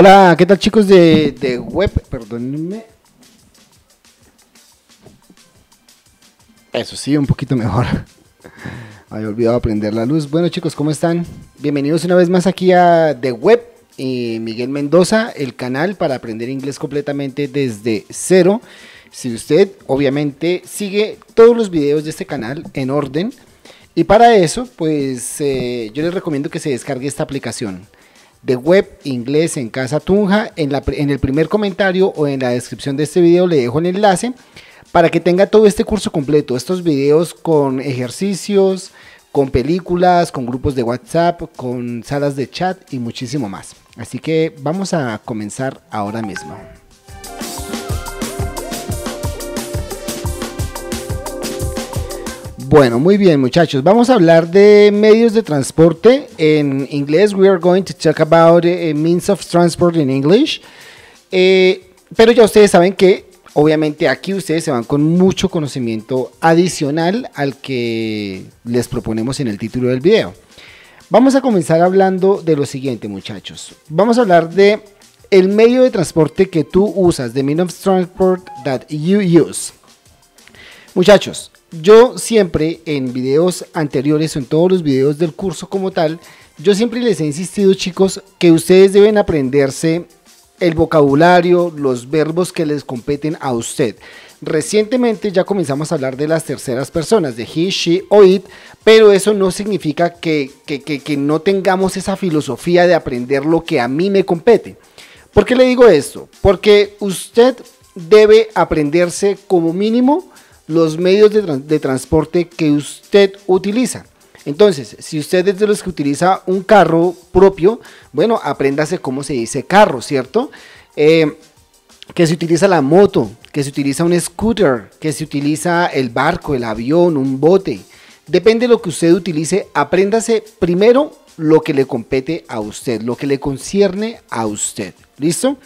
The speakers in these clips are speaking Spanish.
Hola, ¿qué tal chicos de, de web? Perdónenme. Eso sí, un poquito mejor. Había olvidado aprender la luz. Bueno chicos, ¿cómo están? Bienvenidos una vez más aquí a The Web. y Miguel Mendoza, el canal para aprender inglés completamente desde cero. Si usted obviamente sigue todos los videos de este canal en orden. Y para eso, pues eh, yo les recomiendo que se descargue esta aplicación de web inglés en Casa Tunja. En, la, en el primer comentario o en la descripción de este video le dejo el enlace para que tenga todo este curso completo, estos videos con ejercicios, con películas, con grupos de WhatsApp, con salas de chat y muchísimo más. Así que vamos a comenzar ahora mismo. Bueno, muy bien muchachos, vamos a hablar de medios de transporte en inglés. We are going to talk about eh, eh, means of transport in English. Eh, pero ya ustedes saben que obviamente aquí ustedes se van con mucho conocimiento adicional al que les proponemos en el título del video. Vamos a comenzar hablando de lo siguiente muchachos. Vamos a hablar de el medio de transporte que tú usas, the means of transport that you use. Muchachos, yo siempre en videos anteriores o en todos los videos del curso como tal, yo siempre les he insistido chicos que ustedes deben aprenderse el vocabulario, los verbos que les competen a usted. Recientemente ya comenzamos a hablar de las terceras personas, de he, she o it, pero eso no significa que, no tengamos esa filosofía de aprender lo que a mí me compete. ¿Por qué le digo esto? Porque usted debe aprenderse como mínimo los medios de, transporte que usted utiliza. Entonces, si usted es de los que utiliza un carro propio, bueno, apréndase cómo se dice carro, ¿cierto? Eh, que se utiliza la moto, que se utiliza un scooter, que se utiliza el barco, el avión, un bote. Depende de lo que usted utilice, apréndase primero lo que le compete a usted, lo que le concierne a usted. ¿Listo?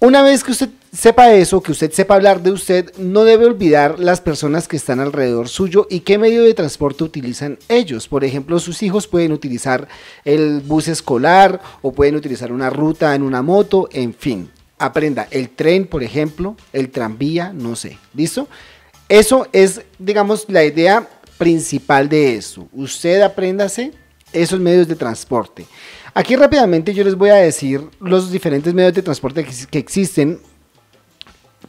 Una vez que usted sepa eso, que usted sepa hablar de usted, no debe olvidar las personas que están alrededor suyo y qué medio de transporte utilizan ellos. Por ejemplo, sus hijos pueden utilizar el bus escolar o pueden utilizar una ruta en una moto, en fin. Aprenda el tren, por ejemplo, el tranvía, no sé. ¿Listo? Eso es, digamos, la idea principal de eso, Usted apréndase esos medios de transporte. Aquí rápidamente yo les voy a decir los diferentes medios de transporte que existen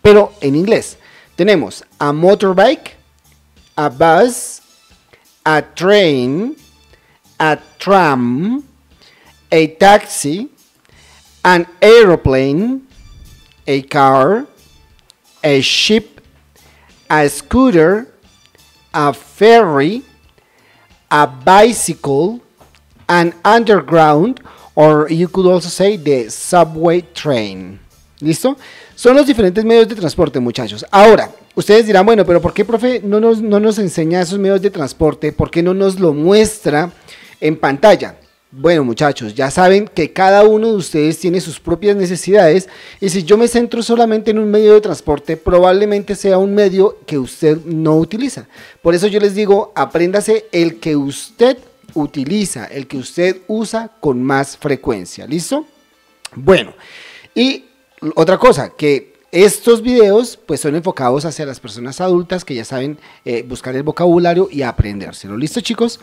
pero en inglés. Tenemos a motorbike, a bus, a train, a tram, a taxi, an aeroplane, a car, a ship, a scooter, a ferry, a bicycle, an underground, or you could also say the subway train. ¿Listo? Son los diferentes medios de transporte, muchachos. Ahora, ustedes dirán, bueno, pero ¿por qué, profe, no nos, no nos enseña esos medios de transporte? ¿Por qué no nos lo muestra en pantalla? Bueno, muchachos, ya saben que cada uno de ustedes tiene sus propias necesidades y si yo me centro solamente en un medio de transporte, probablemente sea un medio que usted no utiliza. Por eso yo les digo, apréndase el que usted utiliza, el que usted usa con más frecuencia, ¿listo? Bueno, y otra cosa, que estos videos pues son enfocados hacia las personas adultas que ya saben eh, buscar el vocabulario y aprendérselo. ¿Listo chicos?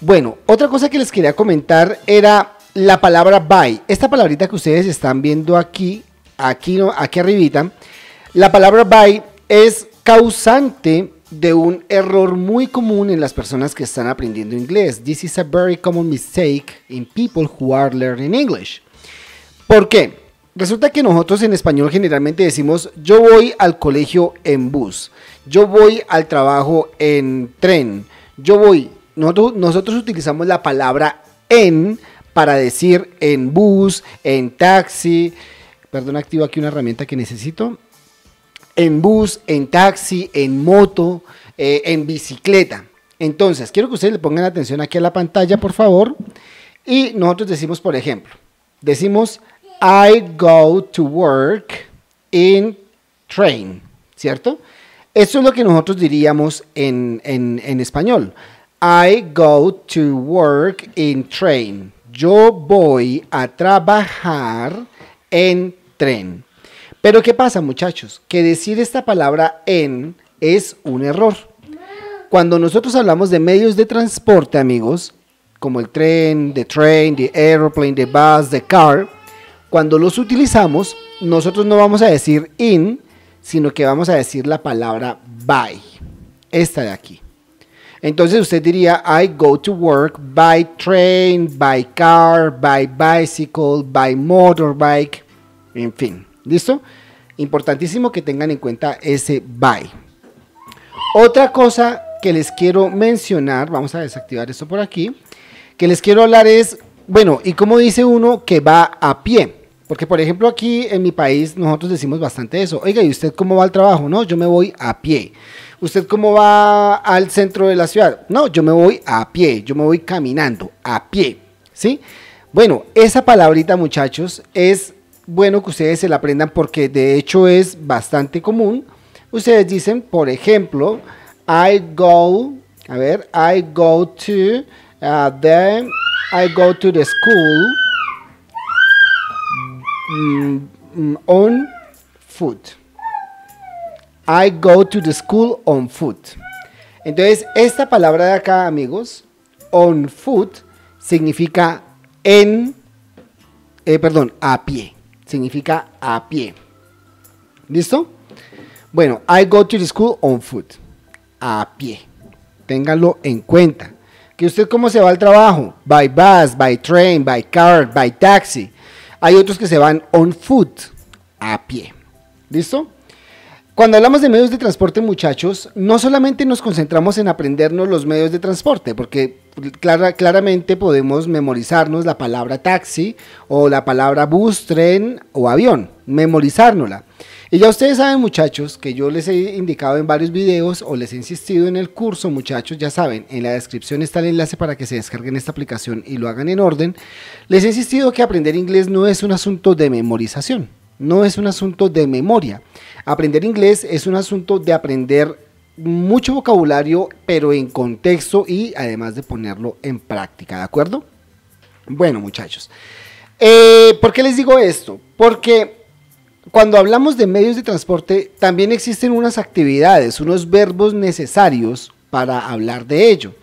Bueno, otra cosa que les quería comentar era la palabra by. Esta palabrita que ustedes están viendo aquí, aquí, no, aquí arribita, la palabra by es causante de un error muy común en las personas que están aprendiendo inglés. This is a very common mistake in people who are learning English. ¿Por qué? Resulta que nosotros en español generalmente decimos yo voy al colegio en bus, yo voy al trabajo en tren, yo voy. Nosotros, nosotros utilizamos la palabra en para decir en bus, en taxi. Perdón, activo aquí una herramienta que necesito. En bus, en taxi, en moto, eh, en bicicleta. Entonces, quiero que ustedes le pongan atención aquí a la pantalla, por favor. Y nosotros decimos, por ejemplo, decimos I go to work in train, ¿cierto? Eso es lo que nosotros diríamos en, en español. I go to work in train. Yo voy a trabajar en tren. Pero ¿qué pasa muchachos? Que decir esta palabra en es un error. Cuando nosotros hablamos de medios de transporte, amigos, como el tren, the train, the aeroplane, the bus, the car, cuando los utilizamos, nosotros no vamos a decir in, sino que vamos a decir la palabra by. Esta de aquí. Entonces usted diría, I go to work by train, by car, by bicycle, by motorbike, en fin. ¿Listo? Importantísimo que tengan en cuenta ese by. Otra cosa que les quiero mencionar, vamos a desactivar esto por aquí, que les quiero hablar es bueno, ¿y cómo dice uno que va a pie? Porque, por ejemplo, aquí en mi país nosotros decimos bastante eso. Oiga, ¿y usted cómo va al trabajo? No, yo me voy a pie. ¿Usted cómo va al centro de la ciudad? No, yo me voy a pie, yo me voy caminando, a pie. ¿Sí? Bueno, esa palabrita, muchachos, es bueno que ustedes se la aprendan porque de hecho es bastante común. Ustedes dicen, por ejemplo, I go, a ver, I go to uh, the I go to the school mm, mm, on foot. I go to the school on foot. Entonces, esta palabra de acá, amigos, on foot, significa en, eh, perdón, a pie. Significa a pie. ¿Listo? Bueno, I go to the school on foot. A pie. Ténganlo en cuenta que usted cómo se va al trabajo, by bus, by train, by car, by taxi. Hay otros que se van on foot, a pie. ¿Listo? Cuando hablamos de medios de transporte, muchachos, no solamente nos concentramos en aprendernos los medios de transporte, porque claramente podemos memorizarnos la palabra taxi o la palabra bus, tren o avión, memorizárnosla. Y ya ustedes saben, muchachos, que yo les he indicado en varios videos o les he insistido en el curso, muchachos, ya saben, en la descripción está el enlace para que se descarguen esta aplicación y lo hagan en orden. Les he insistido que aprender inglés no es un asunto de memorización, no es un asunto de memoria. Aprender inglés es un asunto de aprender mucho vocabulario, pero en contexto y además de ponerlo en práctica, ¿de acuerdo? Bueno, muchachos, eh, ¿por qué les digo esto? Porque cuando hablamos de medios de transporte, también existen unas actividades, unos verbos necesarios para hablar de ello.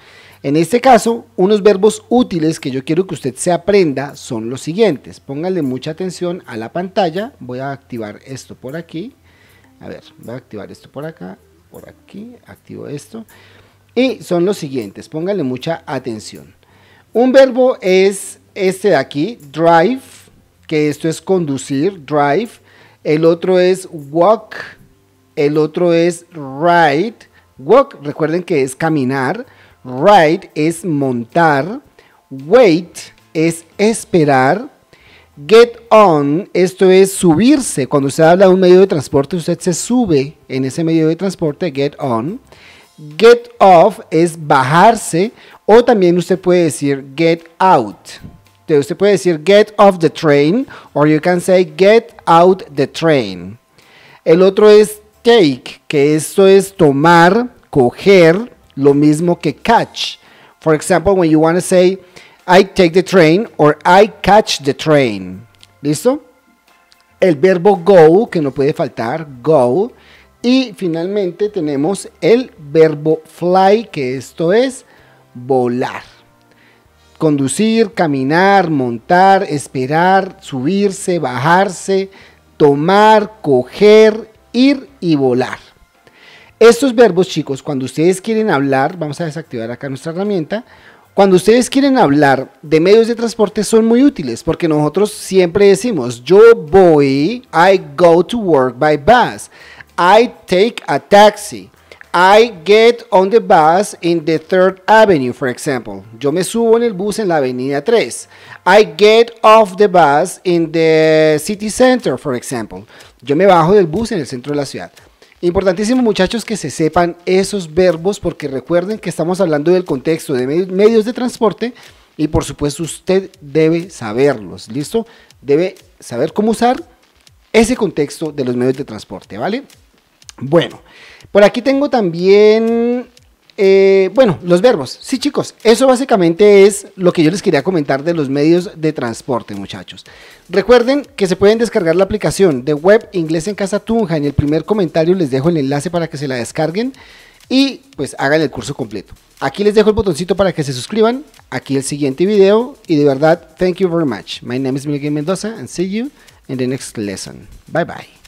En este caso, unos verbos útiles que yo quiero que usted se aprenda son los siguientes. Pónganle mucha atención a la pantalla. Voy a activar esto por aquí. A ver, voy a activar esto por acá por aquí, activo esto. Y son los siguientes, pónganle mucha atención. Un verbo es este de aquí, drive, que esto es conducir, drive. El otro es walk, el otro es ride. Walk, recuerden que es caminar. Ride es montar. Wait es esperar. Get on, esto es subirse. Cuando usted habla de un medio de transporte, usted se sube en ese medio de transporte, get on. Get off es bajarse o también usted puede decir get out. usted puede decir get off the train or you can say get out the train. El otro es take, que esto es tomar, coger, lo mismo que catch. For example, when you want to say I take the train or I catch the train. ¿Listo? El verbo go, que no puede faltar, go. Y finalmente tenemos el verbo fly, que esto es volar. Conducir, caminar, montar, esperar, subirse, bajarse, tomar, coger, ir y volar. Estos verbos, chicos, cuando ustedes quieren hablar, vamos a desactivar acá nuestra herramienta. Cuando ustedes quieren hablar de medios de transporte son muy útiles porque nosotros siempre decimos, yo voy, I go to work by bus, I take a taxi, I get on the bus in the third avenue, for example. Yo me subo en el bus en la avenida 3. I get off the bus in the city center, for example. Yo me bajo del bus en el centro de la ciudad. Importantísimo muchachos que se sepan esos verbos porque recuerden que estamos hablando del contexto de medios de transporte y por supuesto usted debe saberlos, ¿listo? Debe saber cómo usar ese contexto de los medios de transporte, ¿vale? Bueno, por aquí tengo también eh, bueno, los verbos. Sí, chicos, eso básicamente es lo que yo les quería comentar de los medios de transporte, muchachos. Recuerden que se pueden descargar la aplicación de web Inglés en Casa Tunja. En el primer comentario les dejo el enlace para que se la descarguen y pues hagan el curso completo. Aquí les dejo el botoncito para que se suscriban. Aquí el siguiente video. Y de verdad, thank you very much. My name is Miguel Mendoza and see you in the next lesson. Bye bye.